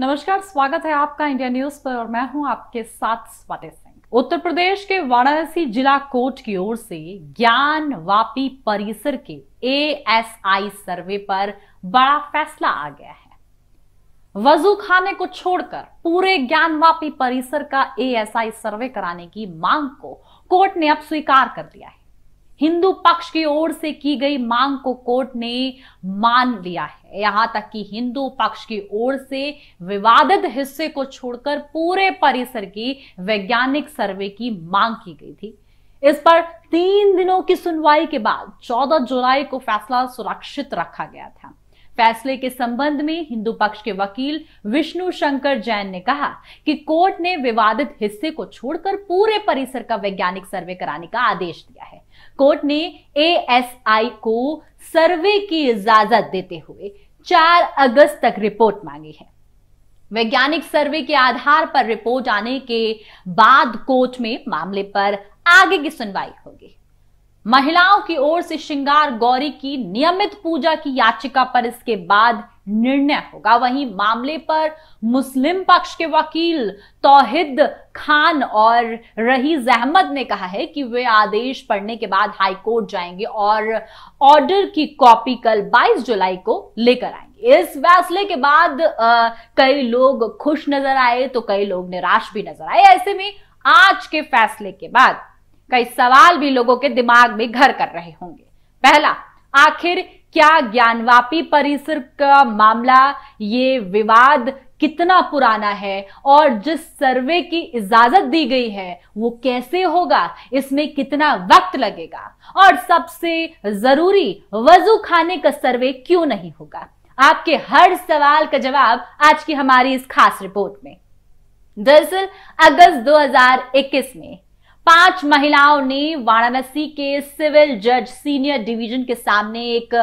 नमस्कार स्वागत है आपका इंडिया न्यूज पर और मैं हूं आपके साथ स्वाति सिंह उत्तर प्रदेश के वाराणसी जिला कोर्ट की ओर से ज्ञान वापी परिसर के एएसआई सर्वे पर बड़ा फैसला आ गया है वजू खाने को छोड़कर पूरे ज्ञान वापी परिसर का एएसआई सर्वे कराने की मांग को कोर्ट ने अब स्वीकार कर लिया है हिंदू पक्ष की ओर से की गई मांग को कोर्ट ने मान लिया है यहां तक कि हिंदू पक्ष की ओर से विवादित हिस्से को छोड़कर पूरे परिसर की वैज्ञानिक सर्वे की मांग की गई थी इस पर तीन दिनों की सुनवाई के बाद 14 जुलाई को फैसला सुरक्षित रखा गया था फैसले के संबंध में हिंदू पक्ष के वकील विष्णु शंकर जैन ने कहा कि कोर्ट ने विवादित हिस्से को छोड़कर पूरे परिसर का वैज्ञानिक सर्वे कराने का आदेश दिया है कोर्ट ने एएसआई को सर्वे की इजाजत देते हुए 4 अगस्त तक रिपोर्ट मांगी है वैज्ञानिक सर्वे के आधार पर रिपोर्ट आने के बाद कोर्ट में मामले पर आगे की सुनवाई होगी महिलाओं की ओर से श्रृंगार गौरी की नियमित पूजा की याचिका पर इसके बाद निर्णय होगा वहीं मामले पर मुस्लिम पक्ष के वकील तोहिद खान और रहीज अहमद ने कहा है कि वे आदेश पढ़ने के बाद हाईकोर्ट जाएंगे और ऑर्डर की कॉपी कल 22 जुलाई को लेकर आएंगे इस फैसले के बाद आ, कई लोग खुश नजर आए तो कई लोग निराश भी नजर आए ऐसे में आज के फैसले के बाद कई सवाल भी लोगों के दिमाग में घर कर रहे होंगे पहला आखिर क्या ज्ञानवापी परिसर का मामला ये विवाद कितना पुराना है और जिस सर्वे की इजाजत दी गई है वो कैसे होगा इसमें कितना वक्त लगेगा और सबसे जरूरी वजू खाने का सर्वे क्यों नहीं होगा आपके हर सवाल का जवाब आज की हमारी इस खास रिपोर्ट में दरअसल अगस्त 2021 में पांच महिलाओं ने वाराणसी के सिविल जज सीनियर डिवीजन के सामने एक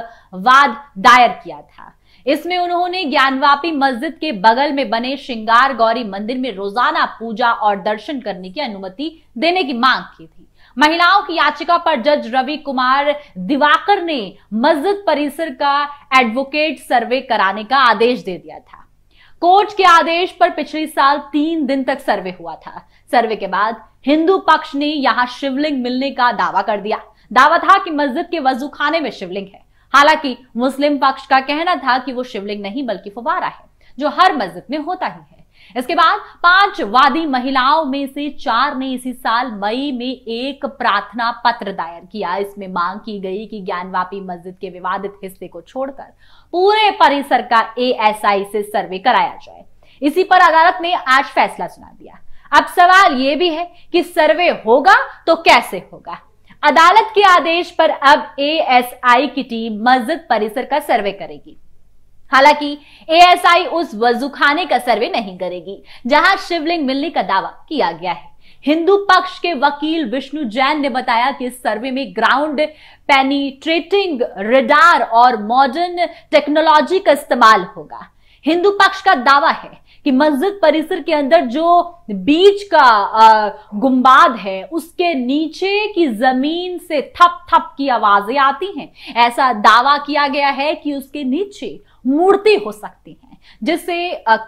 वाद दायर किया था इसमें उन्होंने ज्ञानवापी मस्जिद के बगल में बने श्रृंगार गौरी मंदिर में रोजाना पूजा और दर्शन करने की अनुमति देने की मांग की थी महिलाओं की याचिका पर जज रवि कुमार दिवाकर ने मस्जिद परिसर का एडवोकेट सर्वे कराने का आदेश दे दिया था कोर्ट के आदेश पर पिछले साल तीन दिन तक सर्वे हुआ था सर्वे के बाद हिंदू पक्ष ने यहाँ शिवलिंग मिलने का दावा कर दिया दावा था कि मस्जिद के वजू खाने में शिवलिंग है हालांकि मुस्लिम पक्ष का कहना था कि वो शिवलिंग नहीं बल्कि फुवारा है जो हर मस्जिद में होता ही है इसके बाद पांच वादी महिलाओं में से चार ने इसी साल मई में एक प्रार्थना पत्र दायर किया इसमें मांग की गई कि ज्ञानवापी मस्जिद के विवादित हिस्से को छोड़कर पूरे परिसर का एएसआई से सर्वे कराया जाए इसी पर अदालत ने आज फैसला सुना दिया अब सवाल यह भी है कि सर्वे होगा तो कैसे होगा अदालत के आदेश पर अब एएसआई की टीम मस्जिद परिसर का सर्वे करेगी हालांकि एएसआई उस वजूखाने का सर्वे नहीं करेगी जहां शिवलिंग मिलने का दावा किया गया है हिंदू पक्ष के वकील विष्णु जैन ने बताया कि इस सर्वे में ग्राउंड पेनिट्रेटिंग रिडार और मॉडर्न टेक्नोलॉजी का इस्तेमाल होगा हिंदू पक्ष का दावा है कि मस्जिद परिसर के अंदर जो बीच का गुम्बाद है उसके नीचे की जमीन से थप थप की आवाजें आती हैं ऐसा दावा किया गया है कि उसके नीचे मूर्ति हो सकती हैं जिसे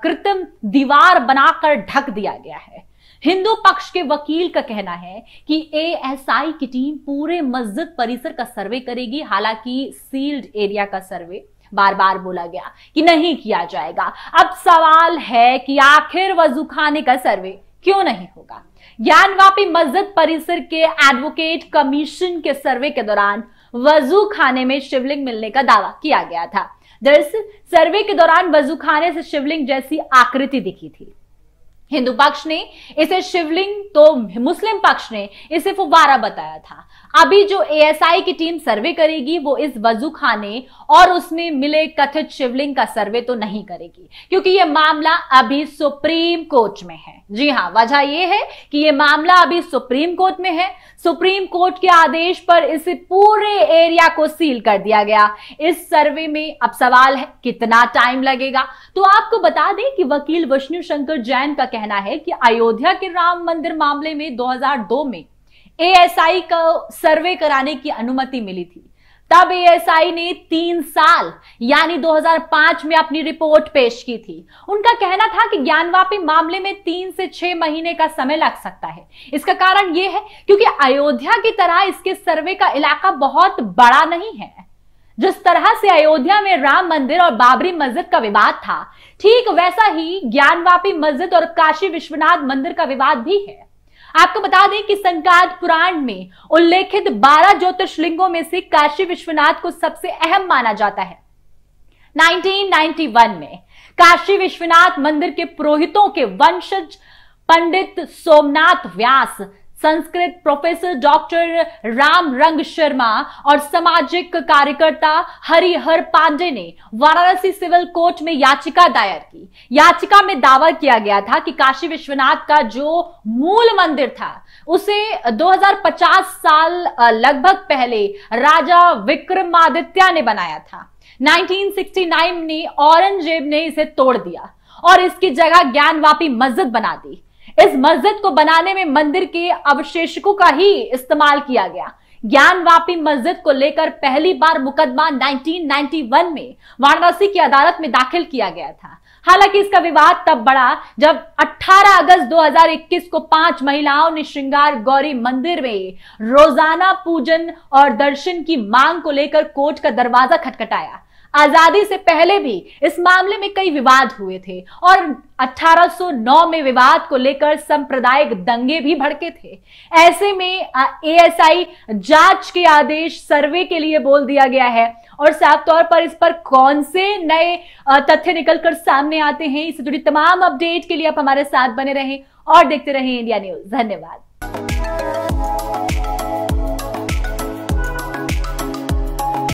कृत्रिम दीवार बनाकर ढक दिया गया है हिंदू पक्ष के वकील का कहना है कि एएसआई की टीम पूरे मस्जिद परिसर का सर्वे करेगी हालांकि सील्ड एरिया का सर्वे बार बार बोला गया कि नहीं किया जाएगा अब सवाल है कि आखिर वजू खाने का सर्वे क्यों नहीं होगा ज्ञानवापी मस्जिद परिसर के एडवोकेट कमीशन के सर्वे के दौरान वजू खाने में शिवलिंग मिलने का दावा किया गया था दरअसल सर्वे के दौरान वजू खाने से शिवलिंग जैसी आकृति दिखी थी हिंदू पक्ष ने इसे शिवलिंग तो मुस्लिम पक्ष ने इसे फुवारा बताया था अभी जो एएसआई की टीम सर्वे करेगी वो इस वजू खाने और उसमें मिले कथित शिवलिंग का सर्वे तो नहीं करेगी क्योंकि यह मामला अभी सुप्रीम कोर्ट में है जी हां वजह यह है कि यह मामला अभी सुप्रीम कोर्ट में है सुप्रीम कोर्ट के आदेश पर इस पूरे एरिया को सील कर दिया गया इस सर्वे में अब सवाल है कितना टाइम लगेगा तो आपको बता दें कि वकील विष्णु शंकर जैन का कहना है कि अयोध्या के राम मंदिर मामले में 2002 में एएसआई का सर्वे कराने की अनुमति मिली थी तब एएसआई ने तीन साल यानी 2005 में अपनी रिपोर्ट पेश की थी उनका कहना था कि ज्ञानवापी मामले में तीन से छह महीने का समय लग सकता है इसका कारण यह है क्योंकि अयोध्या की तरह इसके सर्वे का इलाका बहुत बड़ा नहीं है जिस तरह से अयोध्या में राम मंदिर और बाबरी मस्जिद का विवाद था ठीक वैसा ही ज्ञानवापी मस्जिद और काशी विश्वनाथ मंदिर का विवाद भी है आपको बता दें कि संकाद पुराण में उल्लेखित बारह ज्योतिषलिंगों में से काशी विश्वनाथ को सबसे अहम माना जाता है 1991 में काशी विश्वनाथ मंदिर के पुरोहितों के वंशज पंडित सोमनाथ व्यास संस्कृत प्रोफेसर डॉक्टर राम रंग शर्मा और सामाजिक कार्यकर्ता हरिहर पांडे ने वाराणसी सिविल कोर्ट में याचिका दायर की याचिका में दावा किया गया था कि काशी विश्वनाथ का जो मूल मंदिर था उसे 2050 साल लगभग पहले राजा विक्रमादित्य ने बनाया था 1969 में औरंगजेब ने इसे तोड़ दिया और इसकी जगह ज्ञानवापी मस्जिद बना दी इस मस्जिद को बनाने में मंदिर के अवशेषकों का ही इस्तेमाल किया गया ज्ञानवापी मस्जिद को लेकर पहली बार मुकदमा 1991 में वाराणसी की अदालत में दाखिल किया गया था हालांकि इसका विवाद तब बढ़ा जब 18 अगस्त 2021 को पांच महिलाओं ने श्रृंगार गौरी मंदिर में रोजाना पूजन और दर्शन की मांग को लेकर कोर्ट का दरवाजा खटखटाया आजादी से पहले भी इस मामले में कई विवाद हुए थे और 1809 में विवाद को लेकर सांप्रदायिक दंगे भी भड़के थे ऐसे में एएसआई जांच के आदेश सर्वे के लिए बोल दिया गया है और साफ तौर पर इस पर कौन से नए तथ्य निकलकर सामने आते हैं इससे जुड़ी तमाम अपडेट के लिए आप हमारे साथ बने रहें और देखते रहें इंडिया न्यूज धन्यवाद